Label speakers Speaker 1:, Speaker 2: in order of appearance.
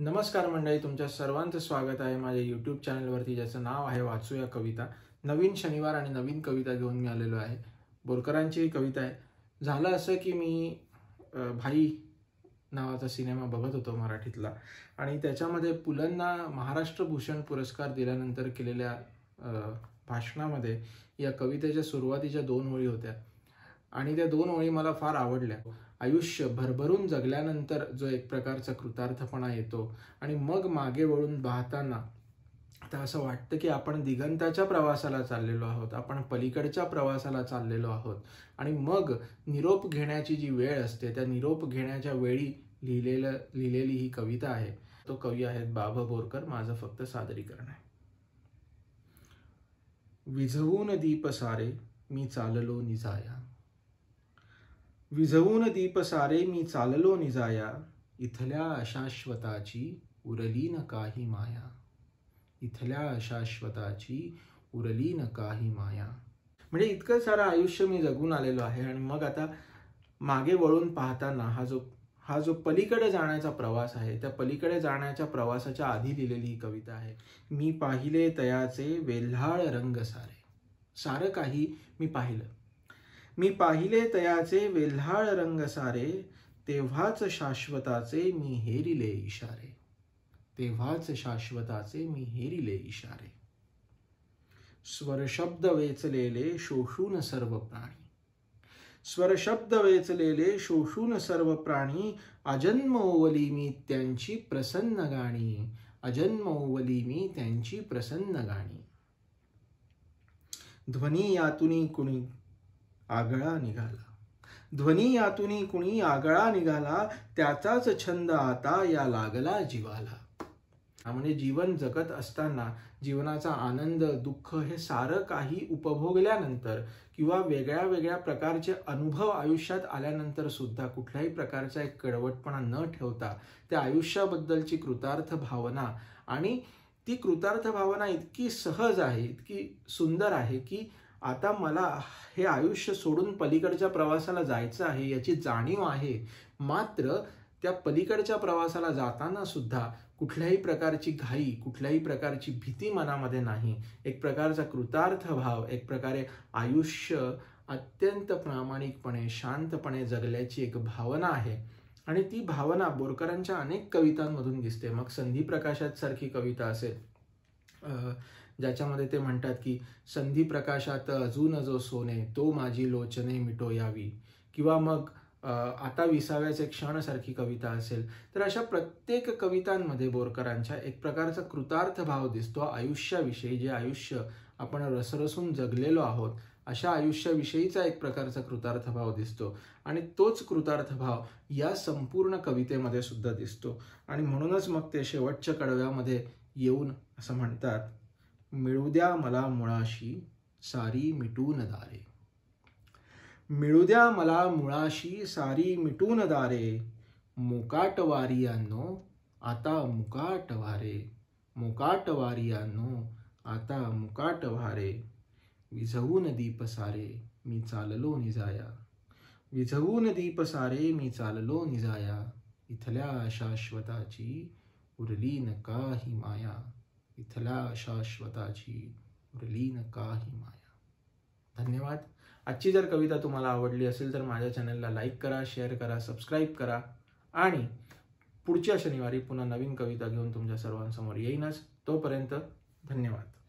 Speaker 1: नमस्कार मंडळी तुमच्या सर्वांचं स्वागत आहे माझ्या यूट्यूब चॅनलवरती ज्याचं नाव आहे वाचूया कविता नवीन शनिवार आणि नवीन कविता घेऊन मी आलेलो आहे बोरकरांची कविता आहे झालं असं की मी भाई नावाचा सिनेमा बघत होतो मराठीतला आणि त्याच्यामध्ये पुलंना महाराष्ट्र भूषण पुरस्कार दिल्यानंतर केलेल्या भाषणामध्ये या कवितेच्या सुरुवातीच्या दोन ओळी होत्या आणि त्या दोन ओळी मला फार आवडल्या आयुष्य भरभरून जगल्यानंतर जो एक प्रकारचा कृतार्थपणा येतो आणि मग मागे वळून पाहताना तर असं वाटतं की आपण दिगंताच्या प्रवासाला चाललेलो आहोत आपण पलीकडच्या प्रवासाला चाललेलो आहोत आणि मग निरोप घेण्याची जी वेळ असते त्या निरोप घेण्याच्या वेळी लिहिलेलं लिहिलेली ही कविता आहे तो कवी आहेत बाभ बोरकर माझं फक्त सादरीकरण आहे विझवून दीप सारे मी चाललो निजाया विझवून दीप सारे मी चाललो निजाया इथल्या अशाश्वताची उरली न काही माया इथल्या अशाश्वताची उरली न काही माया म्हणजे इतकं सारं आयुष्य मी जगून आलेलो आहे आणि मग आता मागे वळून पाहताना हा जो हा जो पलीकडे जाण्याचा प्रवास आहे त्या पलीकडे जाण्याच्या प्रवासाच्या आधी लिहिलेली ही कविता आहे मी पाहिले तयाचे वेल्हाळ रंग सारे सारं काही मी पाहिलं मी पाहिले तयाचे वेल्हाळ रंग सारे तेव्हाच शाश्वताचे मी हेरिले इशारे तेव्हाच शाश्वताचे मी हेरिले इशारे स्वर शब्द वेचलेले शोषून सर्व प्राणी स्वर शब्द वेचलेले शोषून सर्व प्राणी अजन्म ओवली मी त्यांची प्रसन्न गाणी अजन्म ओवली मी त्यांची प्रसन्न गाणी ध्वनी यातुनी कुणी आगळा निघाला ध्वनी यातून कुणी आगळा निघाला त्याचाच छंद आता या लागला जीवाला म्हणजे जीवन जगत असताना जीवनाचा आनंद दुःख हे सारं काही उपभोगल्यानंतर किंवा वेगळ्या वेगळ्या प्रकारचे अनुभव आयुष्यात आल्यानंतर सुद्धा कुठल्याही प्रकारचा एक कडवटपणा न ठेवता त्या आयुष्याबद्दलची कृतार्थ भावना आणि ती कृतार्थ भावना इतकी सहज आहे इतकी सुंदर आहे की आता मला हे आयुष्य सोडून पलीकडच्या प्रवासाला जायचं आहे याची जाणीव आहे मात्र त्या पलीकडच्या प्रवासाला जाताना सुद्धा कुठल्याही प्रकारची घाई कुठल्याही प्रकारची भीती मनामध्ये नाही एक प्रकारचा कृतार्थ भाव एक प्रकारे आयुष्य अत्यंत प्रामाणिकपणे शांतपणे जगल्याची एक भावना आहे आणि ती भावना बोरकरांच्या अनेक कवितांमधून दिसते मग संधी प्रकाशात सारखी कविता असेल ज्याच्यामध्ये ते म्हणतात की संधी प्रकाशात अजून जो सोने तो माझी लोचने मिटो यावी किंवा मग आता विसाव्याचे क्षणसारखी कविता असेल तर अशा प्रत्येक कवितांमध्ये बोरकरांच्या एक प्रकारचा कृतार्थ भाव दिसतो आयुष्याविषयी जे आयुष्य आपण रसरसून जगलेलो आहोत अशा आयुष्याविषयीचा एक प्रकारचा कृतार्थ भाव दिसतो आणि तोच कृतार्थ भाव या संपूर्ण कवितेमध्ये सुद्धा दिसतो आणि म्हणूनच मग ते शेवटच्या कडव्यामध्ये येऊन असं म्हणतात मिळू द्या मला मुळाशी सारी मिटून दारे मिळू द्या मला मुळाशी सारी मिटून दारे मुकाटवारियांनो आता मुकाटवारे मुकाटवारियांनो आता मुकाटवारे विझवून दीप सारे मी चाललो निजाया विझवून दीप सारे मी चाललो निजाया इथल्या शाश्वताची उरलीन काही माया इथला शाश्वताची उरलीन काही माया धन्यवाद आजची जर कविता तुम्हाला आवडली असेल तर माझ्या चॅनलला लाईक करा शेअर करा सबस्क्राईब करा आणि पुढच्या शनिवारी पुन्हा नवीन कविता घेऊन तुमच्या सर्वांसमोर येईनच तोपर्यंत धन्यवाद